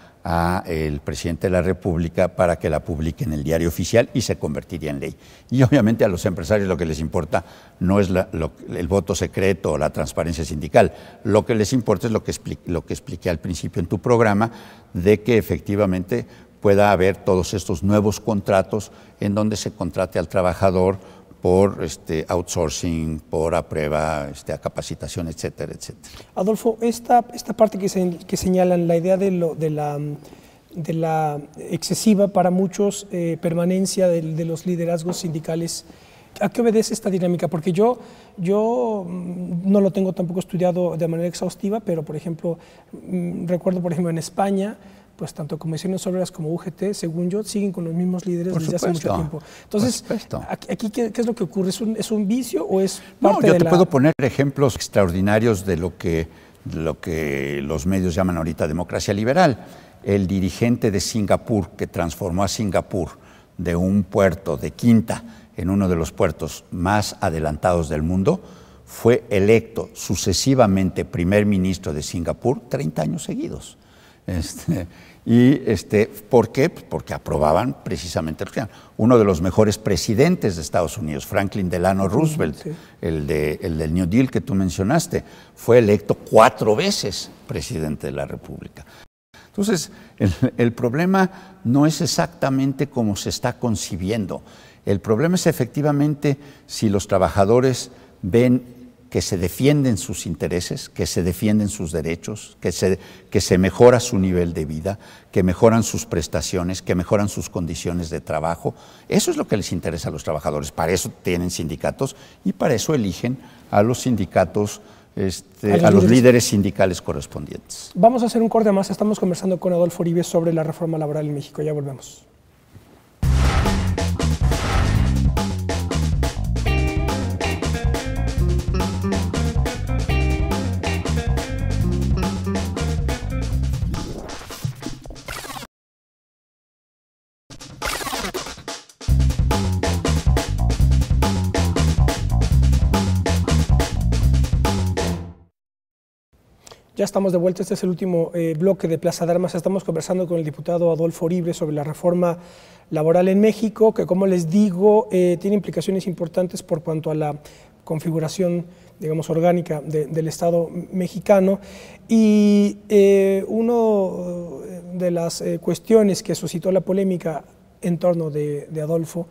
el presidente de la República para que la publique en el diario oficial y se convertiría en ley. Y obviamente a los empresarios lo que les importa no es el voto secreto o la transparencia sindical, lo que les importa es lo que expliqué al principio en tu programa, de que efectivamente pueda haber todos estos nuevos contratos en donde se contrate al trabajador por este, outsourcing, por a prueba, este, a capacitación, etcétera, etcétera. Adolfo, esta, esta parte que, que señalan, la idea de, la, de la excesiva para muchos eh, permanencia de, de, los liderazgos sindicales, ¿a qué obedece esta dinámica? Porque yo, yo mm, no lo tengo tampoco estudiado de manera exhaustiva, pero por ejemplo, mm, recuerdo por ejemplo en España, pues tanto comisiones obreras como UGT, según yo, siguen con los mismos líderes desde hace mucho tiempo. Entonces, aquí, ¿qué, es lo que ocurre? ¿Es un, es un vicio o es parte No, yo te puedo poner ejemplos extraordinarios de lo que, lo que los medios llaman ahorita democracia liberal. El dirigente de Singapur que transformó a Singapur de un puerto de Quinta en uno de los puertos más adelantados del mundo, fue electo sucesivamente primer ministro de Singapur 30 años seguidos. Este, ¿Y este, por qué? Pues porque aprobaban precisamente el plan. Uno de los mejores presidentes de Estados Unidos, Franklin Delano Roosevelt, el, de, el del New Deal que tú mencionaste, fue electo cuatro veces presidente de la República. Entonces, el, problema no es exactamente como se está concibiendo. El problema es efectivamente si los trabajadores ven que se defienden sus intereses, que se defienden sus derechos, que se, que se mejora su nivel de vida, que mejoran sus prestaciones, que mejoran sus condiciones de trabajo. Eso es lo que les interesa a los trabajadores. Para eso tienen sindicatos y para eso eligen a los sindicatos. Este, a, los, líderes. sindicales correspondientes. Vamos a hacer un corte más. Estamos conversando con Adolfo Uribe sobre la reforma laboral en México. Ya volvemos. Ya estamos de vuelta, este es el último eh, bloque de Plaza de Armas. Estamos conversando con el diputado Adolfo Oribre sobre la reforma laboral en México, que como les digo, eh, tiene implicaciones importantes por cuanto a la configuración, digamos, orgánica del Estado mexicano. Y eh, una de las cuestiones que suscitó la polémica en torno de, Adolfo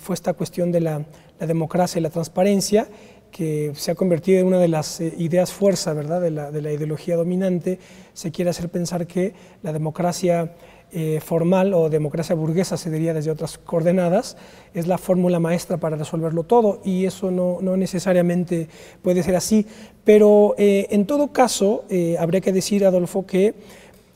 fue esta cuestión de la democracia y la transparencia que se ha convertido en una de las eh, ideas fuerza ¿verdad? De, la, de la ideología dominante, se quiere hacer pensar que la democracia eh, formal o democracia burguesa, se diría desde otras coordenadas, es la fórmula maestra para resolverlo todo y eso no, necesariamente puede ser así. Pero eh, en todo caso, habría que decir, Adolfo, que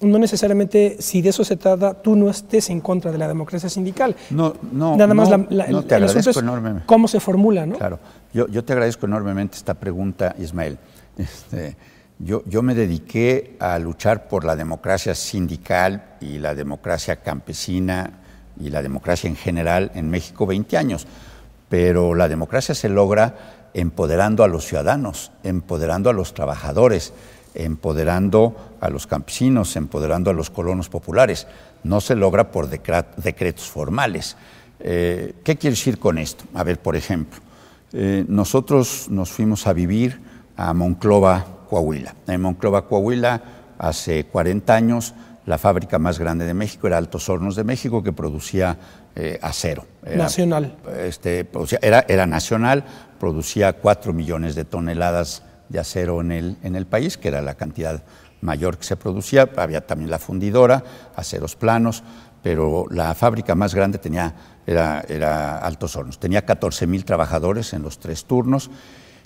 no necesariamente, si de eso se trata, tú no estés en contra de la democracia sindical. No, no. Nada más no, la, no te agradezco enormemente. cómo se formula, ¿no? Claro. Yo, te agradezco enormemente esta pregunta, Ismael. Este, yo, yo me dediqué a luchar por la democracia sindical y la democracia campesina y la democracia en general en México 20 años. Pero la democracia se logra empoderando a los ciudadanos, empoderando a los trabajadores empoderando a los campesinos, empoderando a los colonos populares. No se logra por decretos formales. Eh, ¿Qué quiere decir con esto? A ver, por ejemplo, eh, nosotros nos fuimos a vivir a Monclova, Coahuila. En Monclova, Coahuila, hace 40 años, la fábrica más grande de México era Altos Hornos de México, que producía eh, acero. nacional. Este, era, era nacional, producía 4 millones de toneladas de acero en el, en el país, que era la cantidad mayor que se producía. Había también la fundidora, aceros planos, pero la fábrica más grande tenía, era, Altos Hornos. Tenía 14 mil trabajadores en los tres turnos.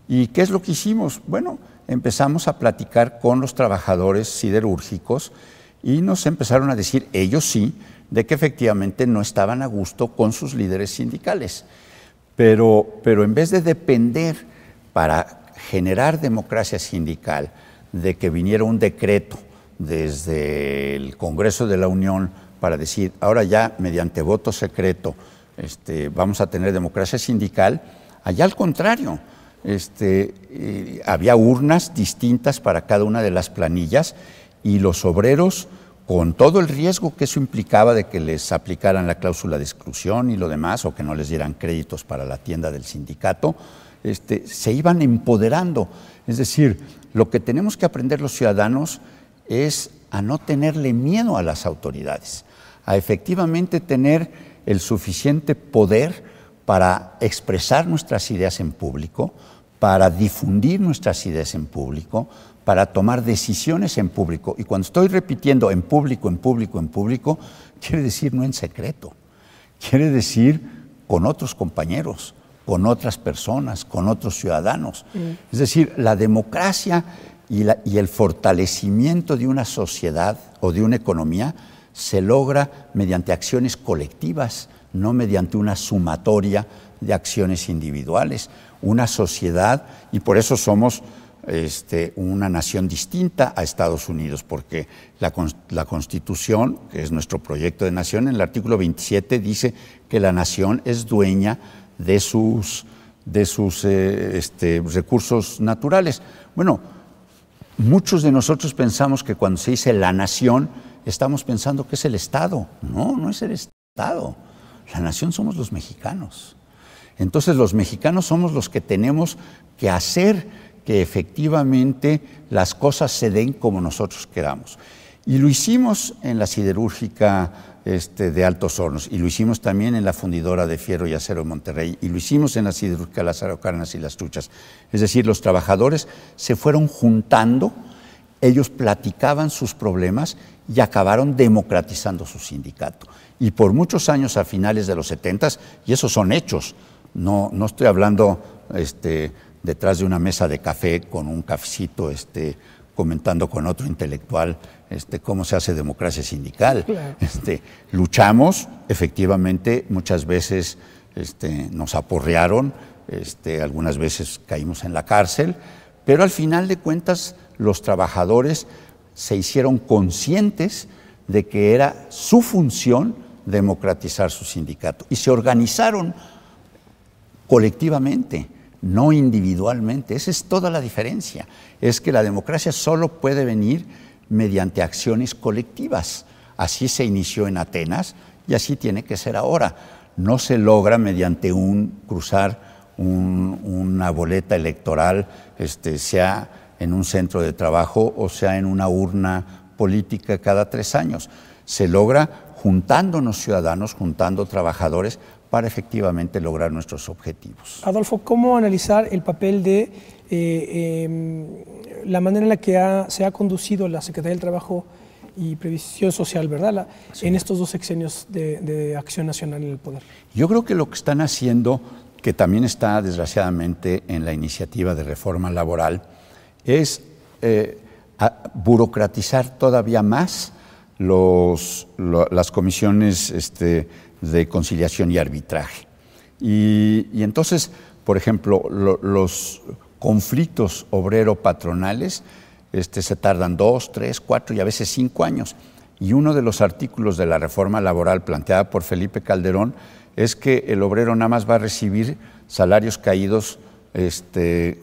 ¿Y qué es lo que hicimos? Bueno, empezamos a platicar con los trabajadores siderúrgicos y nos empezaron a decir, ellos sí, de que efectivamente no estaban a gusto con sus líderes sindicales. Pero, pero en vez de depender para generar democracia sindical, de que viniera un decreto desde el Congreso de la Unión para decir, ahora ya mediante voto secreto este, vamos a tener democracia sindical, allá al contrario, este, eh, había urnas distintas para cada una de las planillas y los obreros, con todo el riesgo que eso implicaba de que les aplicaran la cláusula de exclusión y lo demás, o que no les dieran créditos para la tienda del sindicato, este, se iban empoderando. Es decir, lo que tenemos que aprender los ciudadanos es a no tenerle miedo a las autoridades, a efectivamente tener el suficiente poder para expresar nuestras ideas en público, para difundir nuestras ideas en público, para tomar decisiones en público. Y cuando estoy repitiendo en público, en público, en público, quiere decir no en secreto, quiere decir con otros compañeros, con otras personas, con otros ciudadanos. Mm. Es decir, la democracia y, el fortalecimiento de una sociedad o de una economía se logra mediante acciones colectivas, no mediante una sumatoria de acciones individuales. Una sociedad, y por eso somos este, una nación distinta a Estados Unidos, porque la, la, Constitución, que es nuestro proyecto de nación, en el artículo 27 dice que la nación es dueña de sus, de sus eh, este, recursos naturales. Bueno, muchos de nosotros pensamos que cuando se dice la nación, estamos pensando que es el Estado. No, no es el Estado. La nación somos los mexicanos. Entonces los mexicanos somos los que tenemos que hacer que efectivamente las cosas se den como nosotros queramos. Y lo hicimos en la siderúrgica este, de Altos Hornos y lo hicimos también en la fundidora de Fierro y Acero de Monterrey y lo hicimos en la siderúrgica las y Las Truchas. Es decir, los trabajadores se fueron juntando, ellos platicaban sus problemas y acabaron democratizando su sindicato. Y por muchos años a finales de los 70, y esos son hechos, no, no estoy hablando este, detrás de una mesa de café con un cafecito este, comentando con otro intelectual este, cómo se hace democracia sindical. Este, luchamos, efectivamente, muchas veces este, nos aporrearon, este, algunas veces caímos en la cárcel, pero al final de cuentas los trabajadores se hicieron conscientes de que era su función democratizar su sindicato y se organizaron colectivamente no individualmente. Esa es toda la diferencia. Es que la democracia solo puede venir mediante acciones colectivas. Así se inició en Atenas y así tiene que ser ahora. No se logra mediante un cruzar una boleta electoral, este, sea en un centro de trabajo o sea en una urna política cada tres años. Se logra juntándonos ciudadanos, juntando trabajadores para efectivamente lograr nuestros objetivos. Adolfo, ¿cómo analizar el papel de eh, em, la manera en la que se ha conducido la Secretaría del Trabajo y Previsión Social, ¿verdad? En estos dos sexenios de, Acción Nacional en el poder. Yo creo que lo que están haciendo, que también está desgraciadamente en la iniciativa de reforma laboral, es eh, burocratizar todavía más los, las comisiones este, de conciliación y arbitraje. Y, entonces, por ejemplo, los conflictos obrero-patronales este, se tardan dos, tres, cuatro y a veces cinco años. Y uno de los artículos de la reforma laboral planteada por Felipe Calderón es que el obrero nada más va a recibir salarios caídos este,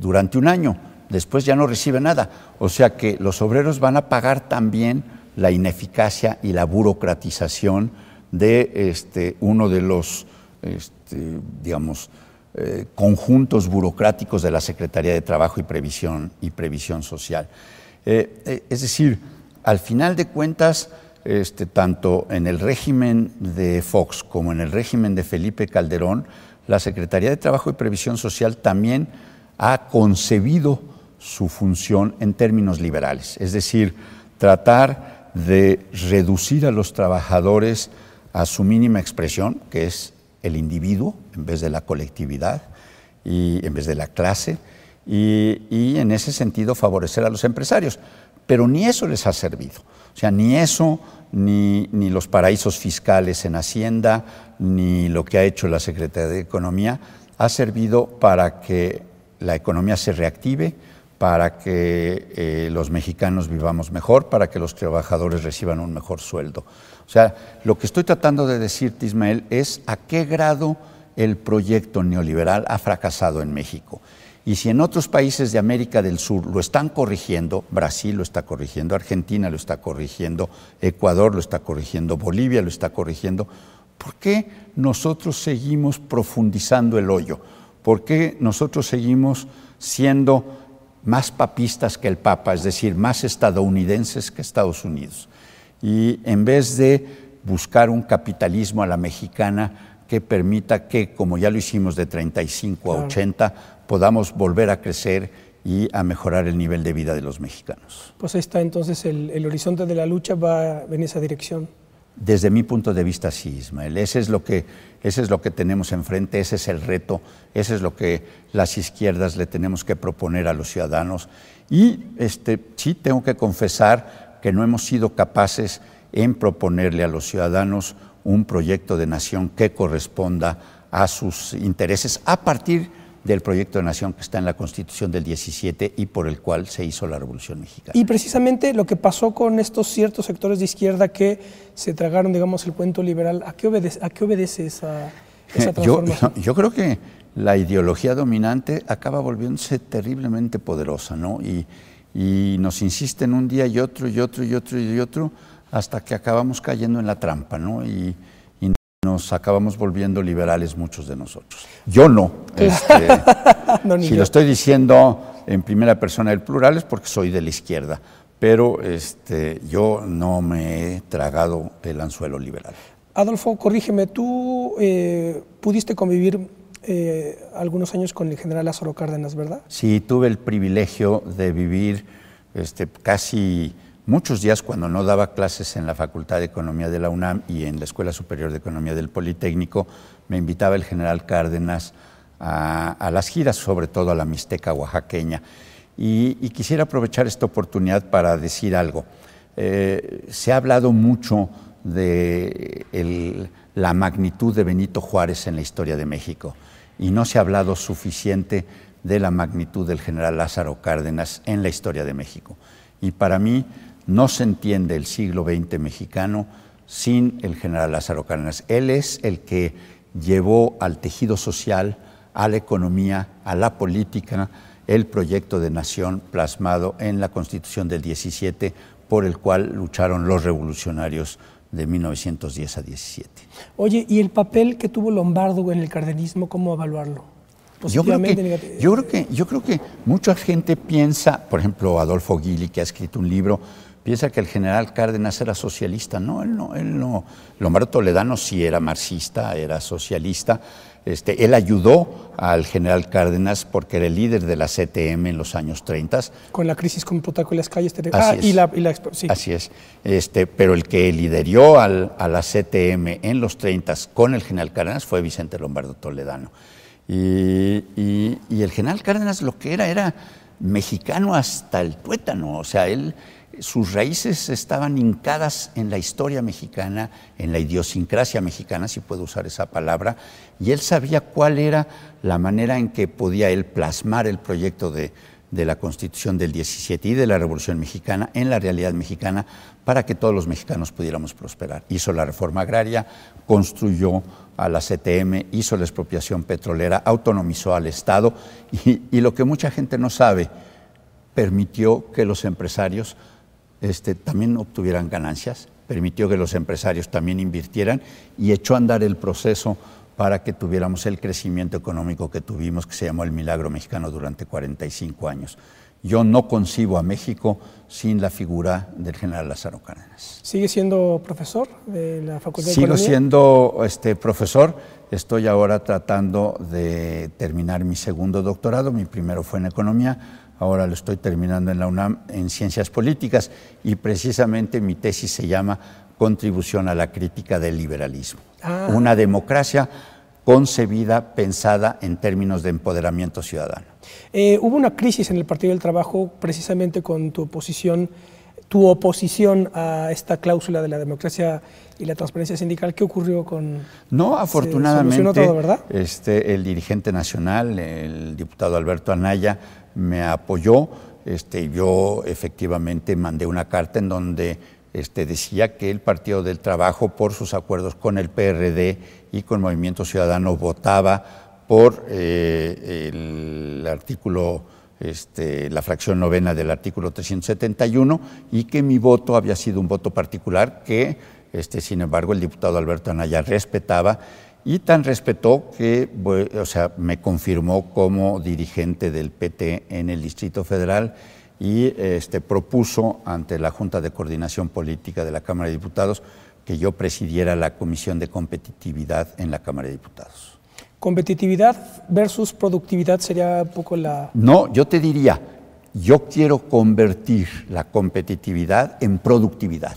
durante un año, después ya no recibe nada. O sea que los obreros van a pagar también la ineficacia y la burocratización de este, uno de los, este, digamos, eh, conjuntos burocráticos de la Secretaría de Trabajo y Previsión, y Previsión Social. Eh, eh, es decir, al final de cuentas, este, tanto en el régimen de Fox como en el régimen de Felipe Calderón, la Secretaría de Trabajo y Previsión Social también ha concebido su función en términos liberales, es decir, tratar de reducir a los trabajadores a su mínima expresión, que es el individuo en vez de la colectividad y en vez de la clase, y, en ese sentido favorecer a los empresarios. Pero ni eso les ha servido. O sea, ni eso, ni, los paraísos fiscales en Hacienda, ni lo que ha hecho la Secretaría de Economía, ha servido para que la economía se reactive, para que eh, los mexicanos vivamos mejor, para que los trabajadores reciban un mejor sueldo. O sea, lo que estoy tratando de decirte, Ismael, es a qué grado el proyecto neoliberal ha fracasado en México. Y si en otros países de América del Sur lo están corrigiendo, Brasil lo está corrigiendo, Argentina lo está corrigiendo, Ecuador lo está corrigiendo, Bolivia lo está corrigiendo, ¿por qué nosotros seguimos profundizando el hoyo? ¿Por qué nosotros seguimos siendo más papistas que el Papa, es decir, más estadounidenses que Estados Unidos? y en vez de buscar un capitalismo a la mexicana que permita que, como ya lo hicimos de 35 a 80, podamos volver a crecer y a mejorar el nivel de vida de los mexicanos. Pues ahí está entonces el, el horizonte de la lucha va en esa dirección. Desde mi punto de vista, sí, Ismael. Ese es lo que, ese es lo que tenemos enfrente, ese es el reto, ese es lo que las izquierdas le tenemos que proponer a los ciudadanos. Y este, sí, tengo que confesar que no hemos sido capaces en proponerle a los ciudadanos un proyecto de nación que corresponda a sus intereses a partir del proyecto de nación que está en la Constitución del 17 y por el cual se hizo la Revolución Mexicana. Y precisamente lo que pasó con estos ciertos sectores de izquierda que se tragaron, digamos, el cuento liberal, ¿a qué obedece, a qué obedece esa, esa Yo, yo, creo que la ideología dominante acaba volviéndose terriblemente poderosa, ¿no? y nos insisten un día y otro y otro y otro y otro hasta que acabamos cayendo en la trampa, ¿no? Y, nos acabamos volviendo liberales muchos de nosotros. Yo no. Este, si lo estoy diciendo en primera persona del plural es porque soy de la izquierda, pero este, yo no me he tragado el anzuelo liberal. Adolfo, corrígeme, ¿tú eh, pudiste convivir eh, algunos años con el general Lázaro Cárdenas, ¿verdad? Sí, tuve el privilegio de vivir este, casi muchos días cuando no daba clases en la Facultad de Economía de la UNAM y en la Escuela Superior de Economía del Politécnico, me invitaba el general Cárdenas a, las giras, sobre todo a la Mixteca oaxaqueña. Y, quisiera aprovechar esta oportunidad para decir algo. Eh, se ha hablado mucho de el, la magnitud de Benito Juárez en la historia de México. Y no se ha hablado suficiente de la magnitud del general Lázaro Cárdenas en la historia de México. Y para mí no se entiende el siglo XX mexicano sin el general Lázaro Cárdenas. Él es el que llevó al tejido social, a la economía, a la política, el proyecto de nación plasmado en la Constitución del 17 por el cual lucharon los revolucionarios de 1910 a 17. Oye, ¿y el papel que tuvo Lombardo en el cardenismo, cómo evaluarlo? Yo creo, que, yo, creo que, mucha gente piensa, por ejemplo, Adolfo Gili, que ha escrito un libro, piensa que el general Cárdenas era socialista. No, él no, él no. Lombardo Toledano sí era marxista, era socialista este, él ayudó al general Cárdenas porque era el líder de la CTM en los años 30. Con la crisis con y las calles. Así ah, es. Y la, Así es. Este, pero el que lideró a la CTM en los 30 con el general Cárdenas fue Vicente Lombardo Toledano. Y, y el general Cárdenas lo que era era mexicano hasta el tuétano, o sea, él sus raíces estaban hincadas en la historia mexicana, en la idiosincrasia mexicana, si puedo usar esa palabra, y él sabía cuál era la manera en que podía él plasmar el proyecto de, la Constitución del 17 y de la Revolución Mexicana en la realidad mexicana para que todos los mexicanos pudiéramos prosperar. Hizo la reforma agraria, construyó a la CTM, hizo la expropiación petrolera, autonomizó al Estado y lo que mucha gente no sabe, permitió que los empresarios este, también obtuvieran ganancias, permitió que los empresarios también invirtieran y echó a andar el proceso para que tuviéramos el crecimiento económico que tuvimos, que se llamó el milagro mexicano durante 45 años. Yo no concibo a México sin la figura del general Lázaro Cárdenas. ¿Sigue siendo profesor de la Facultad de Sigo siendo este, profesor. Estoy ahora tratando de terminar mi segundo doctorado. Mi primero fue en Economía ahora lo estoy terminando en la UNAM en Ciencias Políticas y precisamente mi tesis se llama Contribución a la crítica del liberalismo. Ah. Una democracia concebida, pensada en términos de empoderamiento ciudadano. Eh, hubo una crisis en el Partido del Trabajo precisamente con tu oposición tu oposición a esta cláusula de la democracia y la transparencia sindical. ¿Qué ocurrió con.? No, afortunadamente. todo, ¿verdad? Este, el dirigente nacional, el diputado Alberto Anaya, me apoyó. Este, yo efectivamente mandé una carta en donde este, decía que el Partido del Trabajo, por sus acuerdos con el PRD y con Movimiento Ciudadano, votaba por eh, el artículo, este, la fracción novena del artículo 371 y que mi voto había sido un voto particular que, este, sin embargo, el diputado Alberto Anaya respetaba y tan respetó que o sea, me confirmó como dirigente del PT en el Distrito Federal y este, propuso ante la Junta de Coordinación Política de la Cámara de Diputados que yo presidiera la Comisión de Competitividad en la Cámara de Diputados. Competitividad versus productividad sería un poco la... No, yo te diría, yo quiero convertir la competitividad en productividad,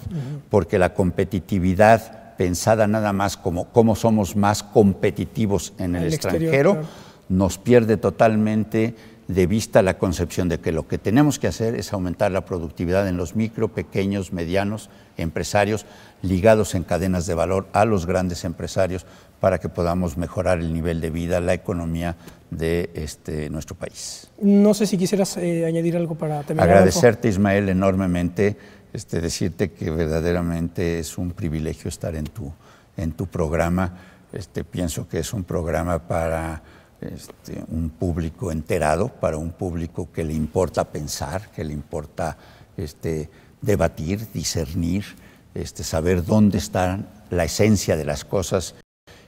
porque la competitividad pensada nada más como cómo somos más competitivos en el, extranjero, nos pierde totalmente de vista la concepción de que lo que tenemos que hacer es aumentar la productividad en los micro, pequeños, medianos empresarios ligados en cadenas de valor a los grandes empresarios para que podamos mejorar el nivel de vida, la economía de este, nuestro país. No sé si quisieras eh, añadir algo para terminar. Agradecerte, Ismael, enormemente este, decirte que verdaderamente es un privilegio estar en tu, en tu programa. Este, pienso que es un programa para este, un público enterado, para un público que le importa pensar, que le importa debatir, discernir, saber dónde está la esencia de las cosas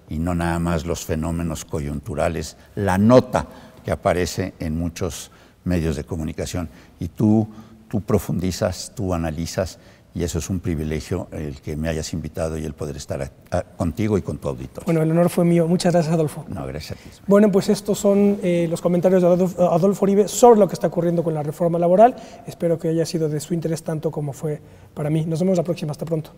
y no nada más los fenómenos coyunturales, la nota que aparece en muchos medios de comunicación. Y tú tú profundizas, tú analizas y eso es un privilegio el que me hayas invitado y el poder estar contigo y con tu auditorio. Bueno, el honor fue mío. Muchas gracias, Adolfo. No, gracias a ti. Bueno, pues estos son eh, los comentarios de Adolfo, Adolfo sobre lo que está ocurriendo con la reforma laboral. Espero que haya sido de su interés tanto como fue para mí. Nos vemos la próxima. Hasta pronto.